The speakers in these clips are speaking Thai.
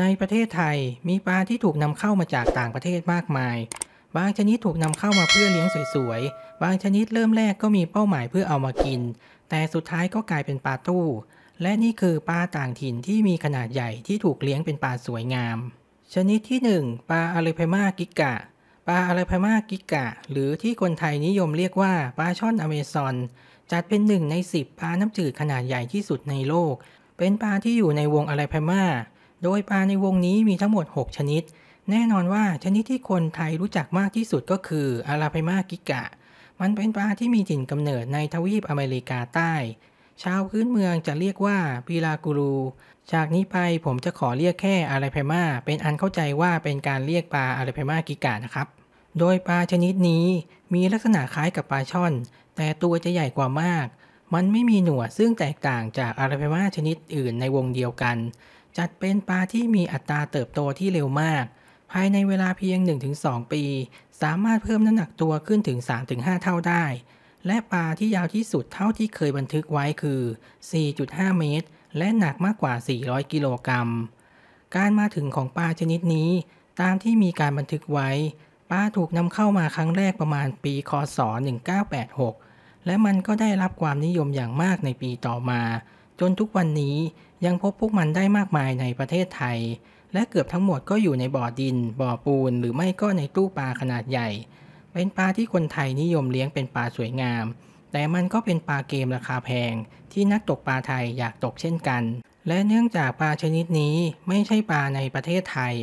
ในประเทศไทยมีปลาที่ถูกนำเข้ามาจากต่างประเทศมากมาย บางชนิดถูกนำเข้ามาเพื่อเลี้ยงสวยๆบางชนิดเริ่มแรกก็มีเป้าหมายเพื่อเอามากิน แต่สุดท้ายก็กลายเป็นปลาตู้ และนี่คือปลาต่างถิ่นที่มีขนาดใหญ่ที่ถูกเลี้ยงเป็นปลาสวยงาม ชนิดที่ 1ปลาอะเลพมากิกะปลาอะเลพมากิกะหรือที่คนไทยนิยมเรียกว่าปลาช่อนอเมซอนจัดเป็นหนึ่งใน 10ปลาน้ำจืดขนาดใหญ่ที่สุดในโลก เป็นปลาที่อยู่ในวงอะเลพมาโดยปลาในวงนี้มีทั้งหมด 6 ชนิด แน่นอนว่าชนิดที่คนไทยรู้จักมากที่สุดก็คืออาราไพมากิกะ มันเป็นปลาที่มีถิ่นกำเนิดในทวีปอเมริกาใต้ ชาวพื้นเมืองจะเรียกว่าปีลากูรู จากนี้ไปผมจะขอเรียกแค่อาราไพมาเป็นอันเข้าใจว่าเป็นการเรียกปลาอาราไพมากิกะนะครับ โดยปลาชนิดนี้มีลักษณะคล้ายกับปลาช่อน แต่ตัวจะใหญ่กว่ามาก มันไม่มีหนวดซึ่งแตกต่างจากอาราไพมาชนิดอื่นในวงเดียวกันจัดเป็นปลาที่มีอัตราเติบโตที่เร็วมาก ภายในเวลาเพียง 1-2 ปี สามารถเพิ่มน้ำหนักตัวขึ้นถึง 3-5 เท่าได้ และปลาที่ยาวที่สุดเท่าที่เคยบันทึกไว้คือ 4.5 เมตร และหนักมากกว่า 400 กิโลกรัม การมาถึงของปลาชนิดนี้ ตามที่มีการบันทึกไว้ ปลาถูกนำเข้ามาครั้งแรกประมาณปีคศ 1986 และมันก็ได้รับความนิยมอย่างมากในปีต่อมาจนทุกวันนี้ยังพบพวกมันได้มากมายในประเทศไทย และเกือบทั้งหมดก็อยู่ในบ่อดิน บ่อปูน หรือไม่ก็ในตู้ปลาขนาดใหญ่ เป็นปลาที่คนไทยนิยมเลี้ยงเป็นปลาสวยงาม แต่มันก็เป็นปลาเกมราคาแพง ที่นักตกปลาไทยอยากตกเช่นกัน และเนื่องจากปลาชนิดนี้ไม่ใช่ปลาในประเทศไทย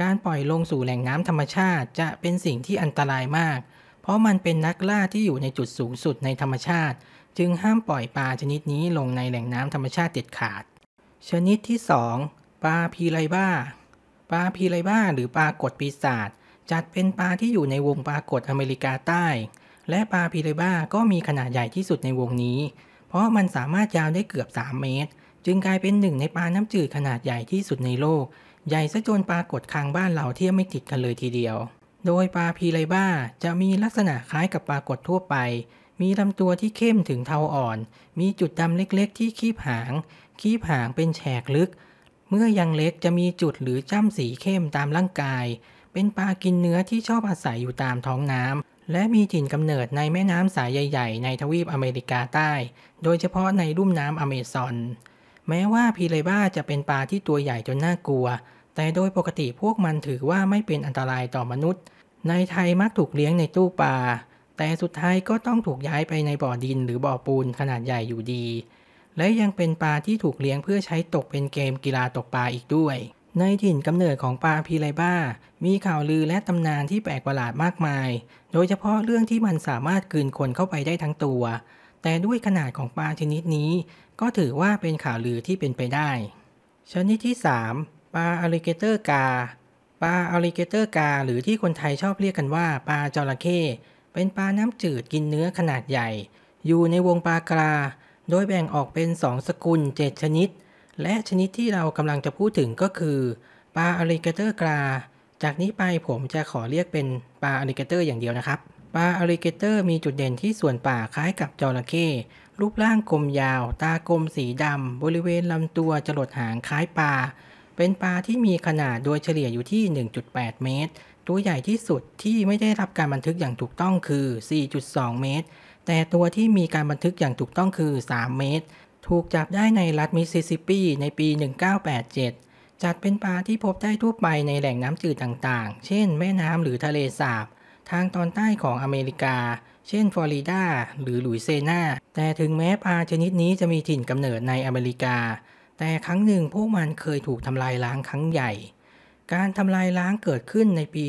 การปล่อยลงสู่แหล่งน้ำธรรมชาติ จะเป็นสิ่งที่อันตรายมาก เพราะมันเป็นนักล่าที่อยู่ในจุดสูงสุดในธรรมชาติจึงห้ามปล่อยปลาชนิดนี้ลงในแหล่งน้ำธรรมชาติเด็ดขาด ชนิดที่ 2 ปลาพีไรบ้า ปลาพีไรบ้า หรือปลากดปีศาจ จัดเป็นปลาที่อยู่ในวงปลากดอเมริกาใต้ และปลาพีไรบ้าก็มีขนาดใหญ่ที่สุดในวงนี้ เพราะมันสามารถยาวได้เกือบ 3 เมตร จึงกลายเป็นหนึ่ง ในปลาน้ำจืดขนาดใหญ่ที่สุดในโลก ใหญ่ซะจนปลากดคางบ้านเราเทียบไม่ติดกันเลยทีเดียว โดยปลาพีไรบ้าจะมีลักษณะคล้ายกับปลากดทั่วไปมีลำตัวที่เข้มถึงเทาอ่อน มีจุดดำเล็กๆที่คีบหาง คีบหางเป็นแฉกลึก เมื่อยังเล็กจะมีจุดหรือจ้ำสีเข้มตามร่างกาย เป็นปลากินเนื้อที่ชอบอาศัยอยู่ตามท้องน้ำ และมีถิ่นกำเนิดในแม่น้ำสายใหญ่ๆในทวีปอเมริกาใต้ โดยเฉพาะในรุ่มน้ำอเมซอน แม้ว่าพีเลบ้าจะเป็นปลาที่ตัวใหญ่จนน่ากลัว แต่โดยปกติพวกมันถือว่าไม่เป็นอันตรายต่อมนุษย์ ในไทยมักถูกเลี้ยงในตู้ปลาแต่สุดท้ายก็ต้องถูกย้ายไปในบ่อดินหรือบ่อปูนขนาดใหญ่อยู่ดี และยังเป็นปลาที่ถูกเลี้ยงเพื่อใช้ตกเป็นเกมกีฬาตกปลาอีกด้วย ในถิ่นกำเนิดของปลาพีไรบ้า มีข่าวลือและตำนานที่แปลกประหลาดมากมาย โดยเฉพาะเรื่องที่มันสามารถกืนคนเข้าไปได้ทั้งตัว แต่ด้วยขนาดของปลาชนิดนี้ ก็ถือว่าเป็นข่าวลือที่เป็นไปได้ ชนิดที่ 3ปลาอลิเกเตอร์กา ปลาอลิเกเตอร์กา หรือที่คนไทยชอบเรียกกันว่าปลาจระเข้เป็นปลาน้ำจืดกินเนื้อขนาดใหญ่ อยู่ในวงปลากรา โดยแบ่งออกเป็นสองสกุลเจ็ดชนิด และชนิดที่เรากำลังจะพูดถึงก็คือปลาอลิเกเตอร์กรา จากนี้ไปผมจะขอเรียกเป็นปลาอลิเกเตอร์อย่างเดียวนะครับ ปลาอลิเกเตอร์ มีจุดเด่นที่ส่วนปากคล้ายกับจระเข้ รูปร่างกลมยาว ตากลมสีดำ บริเวณลำตัวจรดหางคล้ายปลา เป็นปลาที่มีขนาดโดยเฉลี่ยอยู่ที่ 1.8 เมตรตัวใหญ่ที่สุดที่ไม่ได้รับการบันทึกอย่างถูกต้องคือ 4.2 เมตร แต่ตัวที่มีการบันทึกอย่างถูกต้องคือ 3 เมตร ถูกจับได้ในรัฐมิสซิสซิปปีในปี 1987 จัดเป็นปลาที่พบได้ทั่วไปในแหล่งน้ำจืดต่างๆ เช่นแม่น้ำหรือทะเลสาบทางตอนใต้ของอเมริกา เช่นฟลอริดาหรือหลุยเซนาแต่ถึงแม้ปลาชนิดนี้จะมีถิ่นกำเนิดในอเมริกา แต่ครั้งหนึ่งพวกมันเคยถูกทำลายล้างครั้งใหญ่การทำลายล้างเกิดขึ้นในปี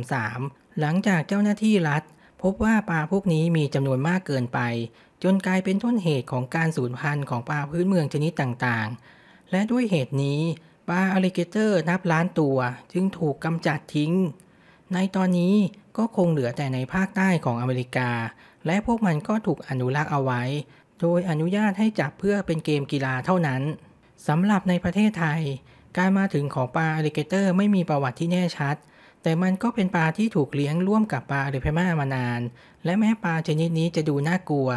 1933 หลังจากเจ้าหน้าที่รัฐ พบว่าปลาพวกนี้มีจำนวนมากเกินไป จนกลายเป็นต้นเหตุของการสูญพันธุ์ของปลาพื้นเมืองชนิดต่างๆ และด้วยเหตุนี้ปลาอลิเกเตอร์นับล้านตัวจึงถูกกำจัดทิ้ง ในตอนนี้ก็คงเหลือแต่ในภาคใต้ของอเมริกา และพวกมันก็ถูกอนุรักษ์เอาไว้ โดยอนุญาตให้จับเพื่อเป็นเกมกีฬาเท่านั้นสำหรับในประเทศไทยการมาถึงของปลาอลิเกเตอร์ไม่มีประวัติที่แน่ชัด แต่มันก็เป็นปลาที่ถูกเลี้ยงร่วมกับปลาอะลิเพมามานาน และแม้ปลาชนิดนี้จะดูน่ากลัว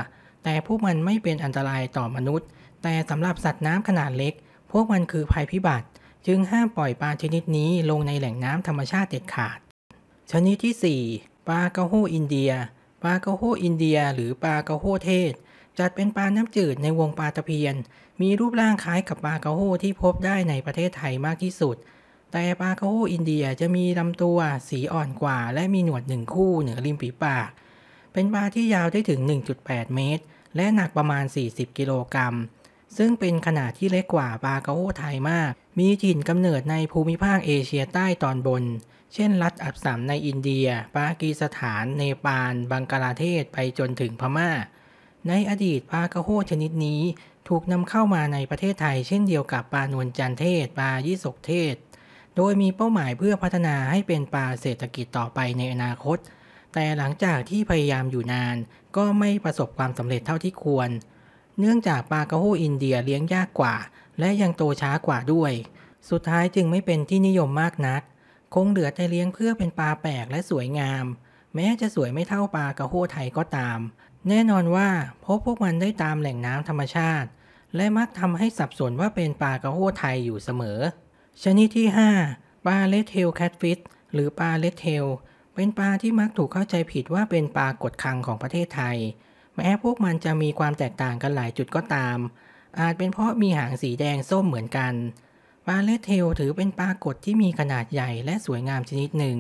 แต่พวกมันไม่เป็นอันตรายต่อมนุษย์ แต่สำหรับสัตว์น้ำขนาดเล็ก พวกมันคือภัยพิบัติ จึงห้ามปล่อยปลาชนิดนี้ลงในแหล่งน้ำธรรมชาติเด็ดขาด ชนิดที่ 4ปลากระโหอินเดีย ปลากระโหอินเดีย หรือปลากระโหเทศจัดเป็นปลาน้าจืดในวงปลาตะเพียน มีรูปร่างคล้ายกับปลากระโหที่พบได้ในประเทศไทยมากที่สุด แต่ปลากระโหอินเดียจะมีลาตัวสีอ่อนกว่า และมีหนวดหนึ่งคู่เหนือริมฝีปากเป็นปลาที่ยาวได้ถึง 1.8 เมตร และหนักประมาณ 40 กิโลกรัม ซึ่งเป็นขนาดที่เล็กกว่าปลากระโหไทยมาก มีถิ่นกำเนิดในภูมิภาคเอเชียใต้ตอนบน เช่น รัฐอัสสัมในอินเดีย ปากีสถาน เนปาล บังกลาเทศไปจนถึงพมา่าในอดีตปลากระโหชนิดนี้ถูกนำเข้ามาในประเทศไทยเช่นเดียวกับปลานวลจันเทศปลายี่สกเทศ โดยมีเป้าหมายเพื่อพัฒนาให้เป็นปลาเศรษฐกิจต่อไปในอนาคต แต่หลังจากที่พยายามอยู่นานก็ไม่ประสบความสำเร็จเท่าที่ควร เนื่องจากปลากระโหอินเดียเลี้ยงยากกว่า และยังโตช้ากว่าด้วย สุดท้ายจึงไม่เป็นที่นิยมมากนัก คงเหลือแต่เลี้ยงเพื่อเป็นปลาแปลกและสวยงาม แม้จะสวยไม่เท่าปลากระโหไทยก็ตามแน่นอนว่าพบพวกมันได้ตามแหล่งน้ำธรรมชาติ และมักทำให้สับสนว่าเป็นปลากระโหวไทยอยู่เสมอ ชนิดที่ 5 ปลาเลทเทลแคทฟิชหรือปลาเลทเทลเป็นปลาที่มักถูกเข้าใจผิดว่าเป็นปลากดคังของประเทศไทย แม้พวกมันจะมีความแตกต่างกันหลายจุดก็ตาม อาจเป็นเพราะมีหางสีแดงส้มเหมือนกัน ปลาเลทเทลถือเป็นปลากดที่มีขนาดใหญ่และสวยงามชนิดหนึ่ง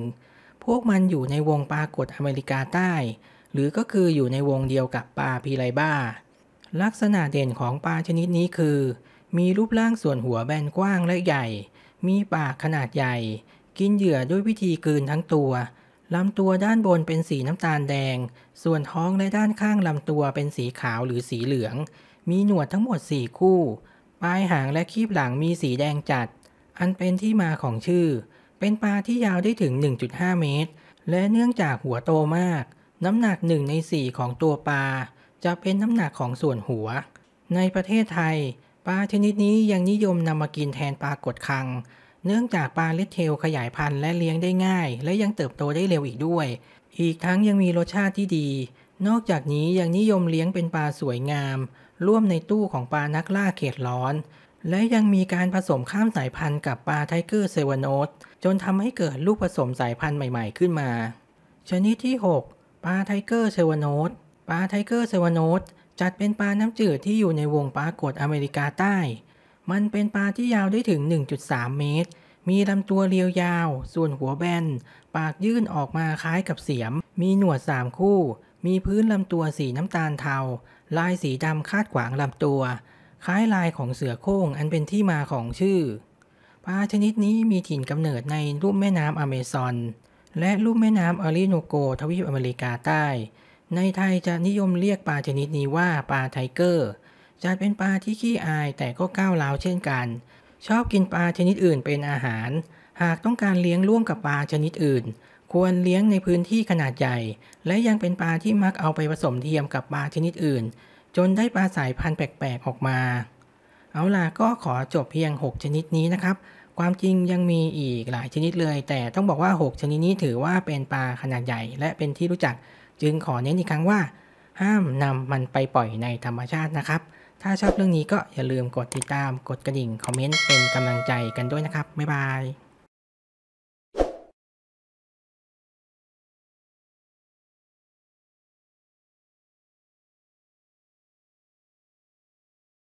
พวกมันอยู่ในวงปลากดอเมริกาใต้หรือก็คืออยู่ในวงเดียวกับปลาพีไรบ้า ลักษณะเด่นของปลาชนิดนี้คือ มีรูปร่างส่วนหัวแบนกว้างและใหญ่ มีปากขนาดใหญ่ กินเหยื่อด้วยวิธีกืนทั้งตัว ลำตัวด้านบนเป็นสีน้ำตาลแดง ส่วนท้องและด้านข้างลำตัวเป็นสีขาวหรือสีเหลือง มีหนวดทั้งหมด4คู่ ปลายหางและคีบหลังมีสีแดงจัด อันเป็นที่มาของชื่อ เป็นปลาที่ยาวได้ถึง 1.5 เมตร และเนื่องจากหัวโตมากน้ำหนักหนึ่งในสี่ของตัวปลาจะเป็นน้ำหนักของส่วนหัว ในประเทศไทย ปลาชนิดนี้ยังนิยมนำมากินแทนปลากดคัง เนื่องจากปลาเลดเทลขยายพันธุ์และเลี้ยงได้ง่าย และยังเติบโตได้เร็วอีกด้วย อีกทั้งยังมีรสชาติที่ดี นอกจากนี้ยังนิยมเลี้ยงเป็นปลาสวยงาม ร่วมในตู้ของปลานักล่าเขตร้อน และยังมีการผสมข้ามสายพันธุ์กับปลาไทเกอร์เซวานอสจนทำให้เกิดลูกผสมสายพันธุ์ใหม่ ๆ ขึ้นมา ชนิดที่ 6ปลาไทเกอร์เซวานสปลาไทเกอร์เซวานสจัดเป็นปลาน้ำจืดที่อยู่ในวงปลากดอเมริกาใต้ มันเป็นปลาที่ยาวได้ถึง 1.3 เมตร มีลำตัวเรียวยาว ส่วนหัวแบน ปากยื่นออกมาคล้ายกับเสียม มีหนวดสามคู่ มีพื้นลำตัวสีน้ำตาลเทา ลายสีดำคาดขวางลำตัว คล้ายลายของเสือโคร่ง อันเป็นที่มาของชื่อ ปลาชนิดนี้มีถิ่นกำเนิดในรูปแม่น้ำอเมซอนและลุ่มแม่น้ำอาริโนโก ทวีปอเมริกาใต้ ในไทยจะนิยมเรียกปลาชนิดนี้ว่าปลาไทเกอร์จะเป็นปลาที่ขี้อายแต่ก็ก้าวร้าวเช่นกันชอบกินปลาชนิดอื่นเป็นอาหาร หากต้องการเลี้ยงร่วมกับปลาชนิดอื่น ควรเลี้ยงในพื้นที่ขนาดใหญ่ และยังเป็นปลาที่มักเอาไปผสมเทียมกับปลาชนิดอื่น จนได้ปลาสายพันธุ์แปลกๆออกมา เอาล่ะก็ขอจบเพียง 6 ชนิดนี้นะครับความจริงยังมีอีกหลายชนิดเลย แต่ต้องบอกว่า 6 ชนิดนี้ถือว่าเป็นปลาขนาดใหญ่และเป็นที่รู้จัก จึงขอเน้นอีกครั้งว่าห้ามนำมันไปปล่อยในธรรมชาตินะครับ ถ้าชอบเรื่องนี้ก็อย่าลืมกดติดตามกดกระดิ่งคอมเมนต์เป็นกำลังใจกันด้วยนะครับ บ๊ายบาย